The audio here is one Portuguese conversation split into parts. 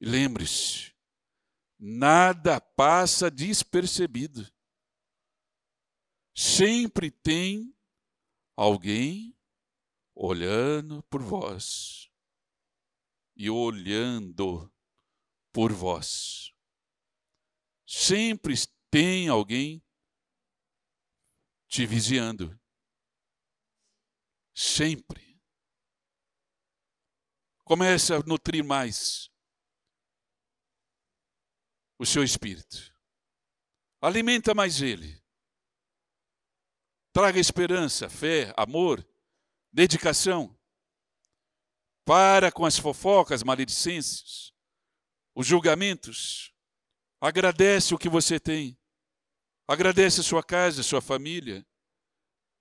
E lembre-se, nada passa despercebido. Sempre tem alguém olhando por vós e olhando por vós. Sempre tem alguém te vigiando. Sempre. Comece a nutrir mais o seu espírito. Alimenta mais ele. Traga esperança, fé, amor, dedicação. Para com as fofocas, maledicências, os julgamentos. Agradece o que você tem. Agradece a sua casa, a sua família.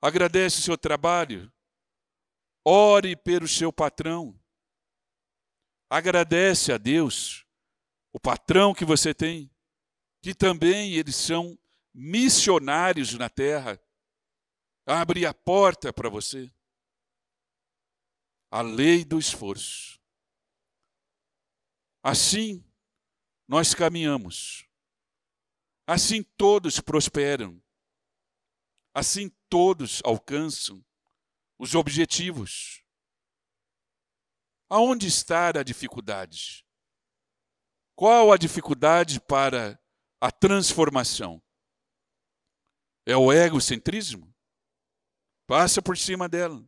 Agradece o seu trabalho. Ore pelo seu patrão. Agradece a Deus o patrão que você tem, que também eles são missionários na terra. Abre a porta para você. A lei do esforço. Assim nós caminhamos. Assim todos prosperam. Assim todos alcançam os objetivos. Aonde está a dificuldade? Qual a dificuldade para a transformação? É o egocentrismo? Passa por cima dela.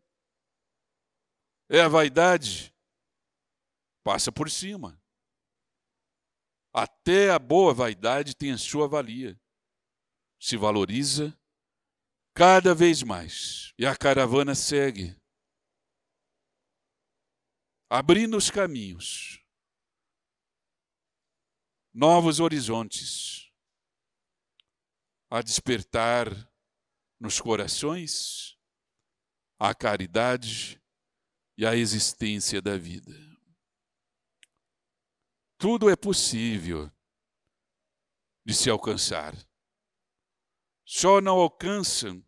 É a vaidade? Passa por cima. Até a boa vaidade tem a sua valia. Se valoriza cada vez mais. E a caravana segue abrindo os caminhos novos horizontes, a despertar nos corações a caridade e a existência da vida. Tudo é possível de se alcançar. Só não alcançam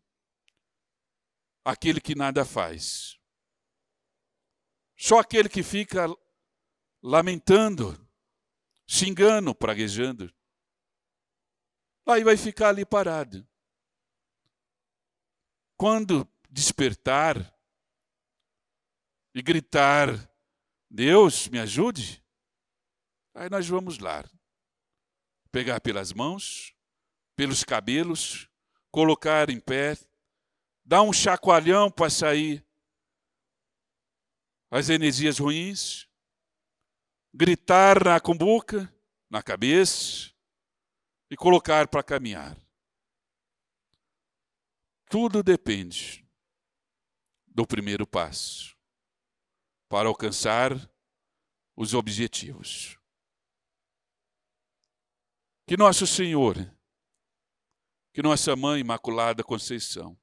aquele que nada faz. Só aquele que fica lamentando se praguejando. Aí vai ficar ali parado. Quando despertar e gritar, Deus, me ajude, aí nós vamos lá. Pegar pelas mãos, pelos cabelos, colocar em pé, dar um chacoalhão para sair as energias ruins, gritar na cumbuca, na cabeça e colocar para caminhar. Tudo depende do primeiro passo para alcançar os objetivos. Que nosso Senhor, que nossa Mãe Imaculada Conceição,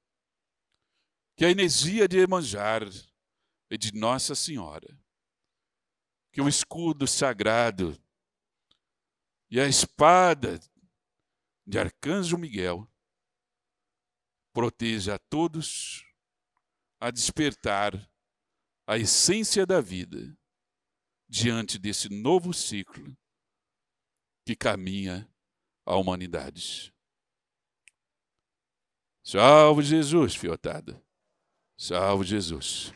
que a energia de Emanjar e de Nossa Senhora que o escudo sagrado e a espada de Arcanjo Miguel proteja a todos a despertar a essência da vida diante desse novo ciclo que caminha a humanidade. Salve Jesus, fiotada. Salve Jesus.